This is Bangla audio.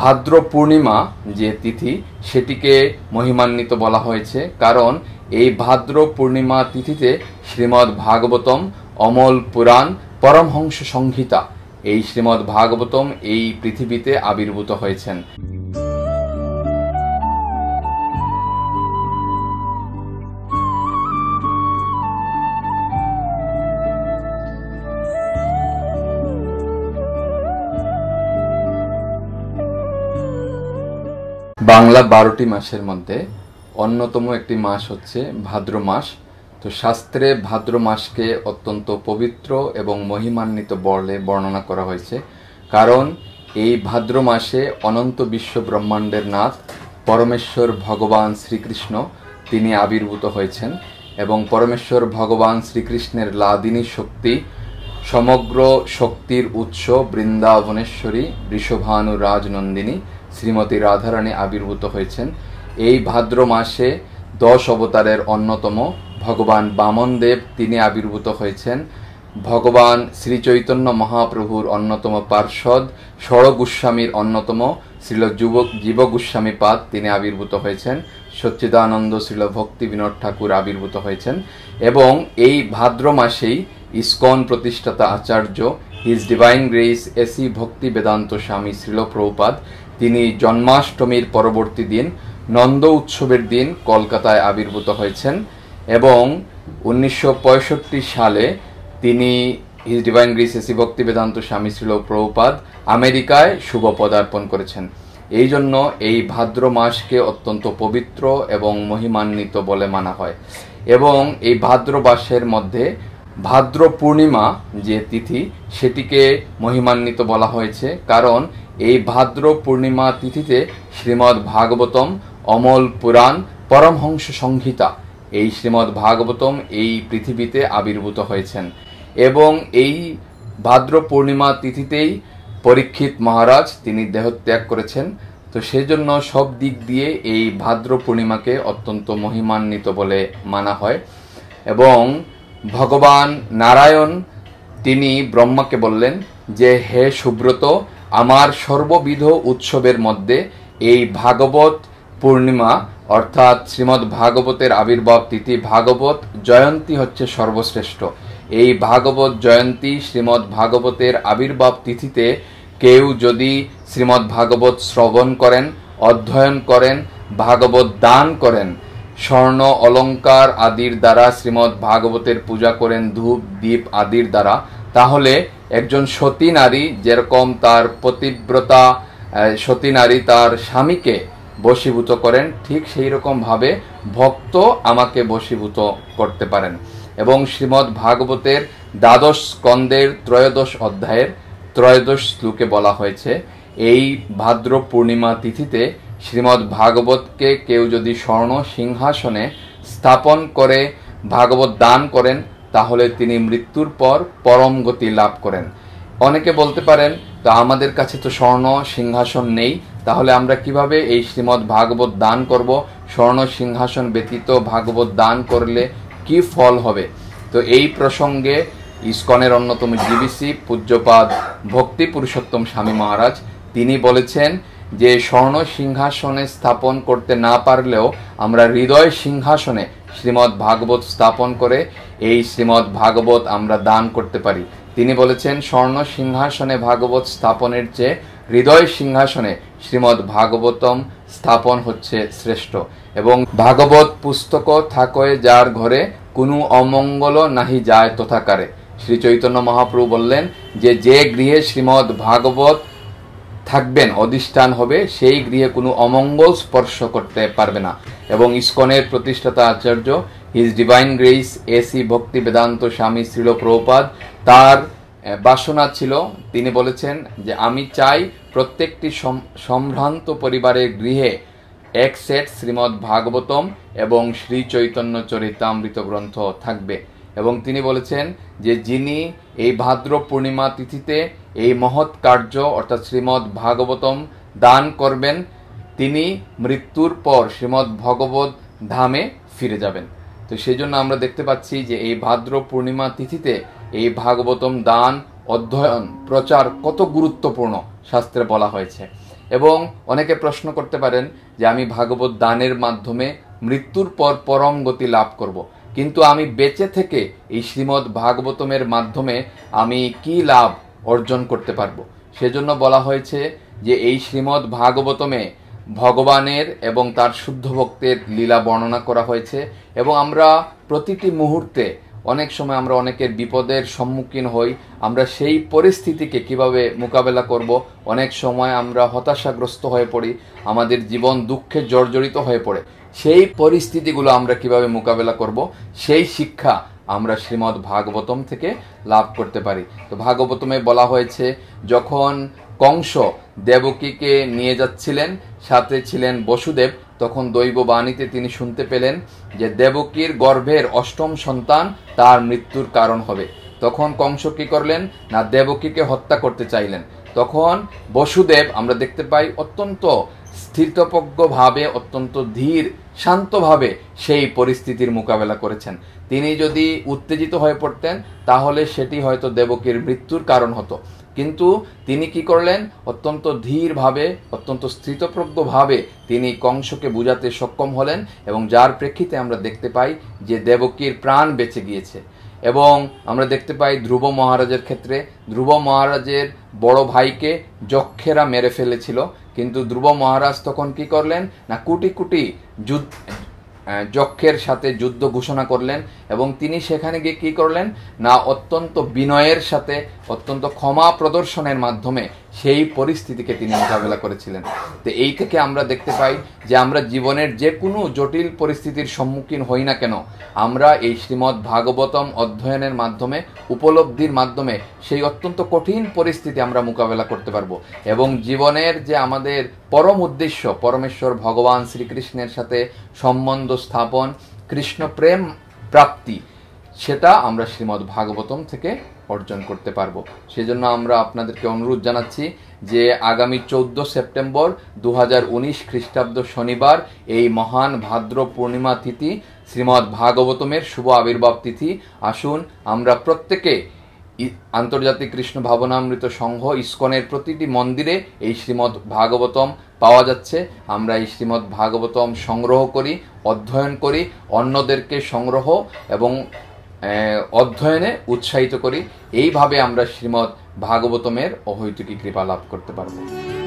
ভাদ্র পূর্ণিমা যে তিথি সেটিকে মহিমান্বিত বলা হয়েছে কারণ এই ভাদ্র পূর্ণিমা তিথিতে শ্রীমদ্ ভাগবতম অমল পুরাণ পরমহংস সংহিতা এই শ্রীমদ্ ভাগবতম এই পৃথিবীতে আবির্ভূত হয়েছেন বাংলা বারোটি মাসের মধ্যে অন্যতম একটি মাস হচ্ছে ভাদ্র মাস তো শাস্ত্রে ভাদ্র মাসকে অত্যন্ত পবিত্র এবং মহিমান্বিত বলে বর্ণনা করা হয়েছে কারণ এই ভাদ্র মাসে অনন্ত বিশ্ব ব্রহ্মাণ্ডের নাথ পরমেশ্বর ভগবান শ্রীকৃষ্ণ তিনি আবির্ভূত হয়েছেন এবং পরমেশ্বর ভগবান শ্রীকৃষ্ণের লাদিনী শক্তি সমগ্র শক্তির উৎস বৃন্দাবনেশ্বরী বৃষভানু রাজনন্দিনী শ্রীমতী রাধারানী আবির্ভূত হয়েছেন এই ভাদ্র মাসে দশ অবতারের অন্যতম ভগবান বামন দেব তিনি আবির্ভূত হয়েছেন ভগবান শ্রীচৈতন্য মহাপ্রভুর অন্যতম পার্ষদ গোস্বামীর অন্যতম শ্রীল যুবক জীব গোস্বামী পাদ তিনি আবির্ভূত হয়েছেন সচ্চিদানন্দ শ্রীল ভক্তি বিনোদ ঠাকুর আবির্ভূত হয়েছেন এবং এই ভাদ্র মাসেই ইসকন প্রতিষ্ঠাতা আচার্য হিজ ডিভাইন গ্রেস এসি ভক্তি বেদান্ত স্বামী শ্রীলপ্রভুপাদ তিনি জন্মাষ্টমীর পরবর্তী দিন নন্দ উৎসবের দিন কলকাতায় আবির্ভূত হয়েছেন এবং উনিশশো সালে তিনি হিজ ডিভাইন গ্রিস এসি ভক্তি বেদান্ত স্বামী শ্রীল আমেরিকায় শুভ পদার্পণ করেছেন এই জন্য এই ভাদ্র মাসকে অত্যন্ত পবিত্র এবং মহিমান্বিত বলে মানা হয় এবং এই ভাদ্র মাসের মধ্যে ভাদ্র পূর্ণিমা যে তিথি সেটিকে মহিমান্বিত বলা হয়েছে কারণ এই ভাদ্র পূর্ণিমা তিথিতে শ্রীমদ ভাগবতম অমল পুরাণ পরমহংস সংহিতা এই শ্রীমদ ভাগবতম এই পৃথিবীতে আবির্ভূত হয়েছেন এবং এই ভাদ্র পূর্ণিমা তিথিতেই পরীক্ষিত মহারাজ তিনি দেহত্যাগ করেছেন তো সেজন্য সব দিক দিয়ে এই ভাদ্র পূর্ণিমাকে অত্যন্ত মহিমান্বিত বলে মানা হয় এবং ভগবান নারায়ণ তিনি ব্রহ্মাকে বললেন যে হে সুব্রত আমার সর্ববিধ উৎসবের মধ্যে এই ভাগবত পূর্ণিমা অর্থাৎ শ্রীমদ্ ভাগবতের আবির্ভাব তিথি ভাগবত জয়ন্তী হচ্ছে সর্বশ্রেষ্ঠ এই ভাগবত জয়ন্তী শ্রীমদ্ ভাগবতের আবির্ভাব তিথিতে কেউ যদি শ্রীমদ্ ভাগবত শ্রবণ করেন অধ্যয়ন করেন ভাগবত দান করেন স্বর্ণ অলঙ্কার আদির দ্বারা শ্রীমদ্ ভাগবতের পূজা করেন ধূপ দ্বীপ আদির দ্বারা তাহলে একজন সতী নারী যেরকম তার পতিব্রতা সতী নারী তার স্বামীকে বশীভূত করেন ঠিক সেই রকমভাবে ভক্ত আমাকে বশীভূত করতে পারেন এবং শ্রীমৎ ভাগবতের দ্বাদশ স্কন্দের ত্রয়োদশ অধ্যায়ের ত্রয়োদশ শ্লোকে বলা হয়েছে এই ভাদ্র পূর্ণিমা তিথিতে শ্রীমদ্ ভাগবতকে কেউ যদি স্বর্ণ সিংহাসনে স্থাপন করে ভাগবত দান করেন তাহলে তিনি মৃত্যুর পর পরম গতি লাভ করেন অনেকে বলতে পারেন তো আমাদের কাছে তো স্বর্ণ সিংহাসন নেই তাহলে আমরা কিভাবে এই শ্রীমদ্ ভাগবত দান করব স্বর্ণ সিংহাসন ব্যতীত ভাগবত দান করলে কি ফল হবে তো এই প্রসঙ্গে ইস্কনের অন্যতম জিবিসি পূজ্যপাদ ভক্তি পুরুষোত্তম স্বামী মহারাজ তিনি বলেছেন যে স্বর্ণ সিংহাসনে স্থাপন করতে না পারলেও আমরা হৃদয় সিংহাসনে শ্রীমদ্ ভাগবত স্থাপন করে এই শ্রীমদ্ ভাগবত আমরা দান করতে পারি তিনি বলেছেন স্বর্ণ সিংহাসনে ভাগবত স্থাপনের চেয়ে হৃদয় সিংহাসনে শ্রীমদ্ ভাগবতম স্থাপন হচ্ছে শ্রেষ্ঠ এবং ভাগবত পুস্তক থাকয়ে যার ঘরে কোনো অমঙ্গল নাহি যায় তথাকারে শ্রী চৈতন্য মহাপ্রভু বললেন যে যে গৃহে শ্রীমদ্ ভাগবত থাকবেন অধিষ্ঠান হবে সেই গৃহে কোনো অমঙ্গল স্পর্শ করতে পারবে না এবং ইস্কনের প্রতিষ্ঠাতা আচার্য হিজ ডিভাইন গ্রেস এসি ভক্তি বেদান্ত স্বামী শ্রীল প্রপাদ তার বাসনা ছিল তিনি বলেছেন যে আমি চাই প্রত্যেকটি সম্ভ্রান্ত পরিবারের গৃহে এক সেট শ্রীমদ্ ভাগবতম এবং শ্রী চৈতন্য চরিতামৃত গ্রন্থ থাকবে এবং তিনি বলেছেন যে যিনি এই ভাদ্র পূর্ণিমা তিথিতে এই মহৎ কার্য অর্থাৎ শ্রীমদ্ ভাগবতম দান করবেন তিনি মৃত্যুর পর শ্রীমদ্ ভগবত ধামে ফিরে যাবেন তো সেই জন্য আমরা দেখতে পাচ্ছি যে এই ভাদ্র পূর্ণিমা তিথিতে এই ভাগবতম দান অধ্যয়ন প্রচার কত গুরুত্বপূর্ণ শাস্ত্রে বলা হয়েছে এবং অনেকে প্রশ্ন করতে পারেন যে আমি ভাগবত দানের মাধ্যমে মৃত্যুর পর পরম গতি লাভ করব। কিন্তু আমি বেঁচে থেকে এই শ্রীমদ্ ভাগবতমের মাধ্যমে আমি কি লাভ অর্জন করতে পারবো সেজন্য বলা হয়েছে যে এই শ্রীমদ ভাগবতমে ভগবানের এবং তার শুদ্ধ ভক্তের লীলা বর্ণনা করা হয়েছে এবং আমরা প্রতিটি মুহূর্তে অনেক সময় আমরা অনেকের বিপদের সম্মুখীন হই আমরা সেই পরিস্থিতিকে কিভাবে মোকাবেলা করব অনেক সময় আমরা হতাশাগ্রস্ত হয়ে পড়ি আমাদের জীবন দুঃখে জর্জরিত হয়ে পড়ে সেই পরিস্থিতিগুলো আমরা কিভাবে মোকাবেলা করব সেই শিক্ষা আমরা শ্রীমদ্ ভাগবতম থেকে লাভ করতে পারি তো ভাগবতমে বলা হয়েছে যখন কংস দেবকীকে নিয়ে যাচ্ছিলেন সাথে ছিলেন বসুদেব তখন দৈব বাণীতে তিনি শুনতে পেলেন যে দেবকীর গর্ভের অষ্টম সন্তান তার মৃত্যুর কারণ হবে তখন কংস কী করলেন না দেবকীকে হত্যা করতে চাইলেন তখন বসুদেব আমরা দেখতে পাই অত্যন্ত স্থিতপজ্ঞভাবে অত্যন্ত ধীর শান্তভাবে সেই পরিস্থিতির মোকাবেলা করেছেন তিনি যদি উত্তেজিত হয়ে পড়তেন তাহলে সেটি হয়তো দেবকীর মৃত্যুর কারণ হতো কিন্তু তিনি কি করলেন অত্যন্ত ধীরভাবে অত্যন্ত স্থিতপ্রজ্ঞভাবে তিনি কংসকে বুঝাতে সক্ষম হলেন এবং যার প্রেক্ষিতে আমরা দেখতে পাই যে দেবকীর প্রাণ বেঁচে গিয়েছে এবং আমরা দেখতে পাই ধ্রুব মহারাজের ক্ষেত্রে ধ্রুব মহারাজের বড় ভাইকে যক্ষেরা মেরে ফেলেছিল কিন্তু ধ্রুব মহারাজ তখন কি করলেন না কুটি কুটি যুদ্ধ যক্ষের সাথে যুদ্ধ ঘোষণা করলেন এবং তিনি সেখানে গিয়ে কী করলেন না অত্যন্ত বিনয়ের সাথে অত্যন্ত ক্ষমা প্রদর্শনের মাধ্যমে সেই পরিস্থিতিকে তিনি মোকাবেলা করেছিলেন তো এই থেকে আমরা দেখতে পাই যে আমরা জীবনের যে কোনো জটিল পরিস্থিতির সম্মুখীন হই না কেন আমরা এই শ্রীমদ ভাগবতম অধ্যয়নের মাধ্যমে উপলব্ধির মাধ্যমে সেই অত্যন্ত কঠিন পরিস্থিতি আমরা মোকাবেলা করতে পারবো এবং জীবনের যে আমাদের পরম উদ্দেশ্য পরমেশ্বর ভগবান শ্রীকৃষ্ণের সাথে সম্বন্ধ সম্বন্ধ স্থাপন কৃষ্ণ প্রেম প্রাপ্তি সেটা আমরা শ্রীমদ ভাগবতম থেকে অর্জন করতে পারবো সেজন্য আমরা আপনাদেরকে অনুরোধ জানাচ্ছি যে আগামী চৌদ্দ সেপ্টেম্বর দু খ্রিস্টাব্দ শনিবার এই মহান ভাদ্র পূর্ণিমা তিথি শ্রীমদ্ ভাগবতমের শুভ আবির্ভাব তিথি আসুন আমরা প্রত্যেকে আন্তর্জাতিক কৃষ্ণ ভাবনামৃত সংঘ ইস্কনের প্রতিটি মন্দিরে এই শ্রীমদ্ ভাগবতম পাওয়া যাচ্ছে আমরা এই শ্রীমদ্ ভাগবতম সংগ্রহ করি অধ্যয়ন করি অন্যদেরকে সংগ্রহ এবং অধ্যয়নে উৎসাহিত করি এইভাবে আমরা শ্রীমদ্ ভাগবতমের অহৈতুকী কৃপা লাভ করতে পারবো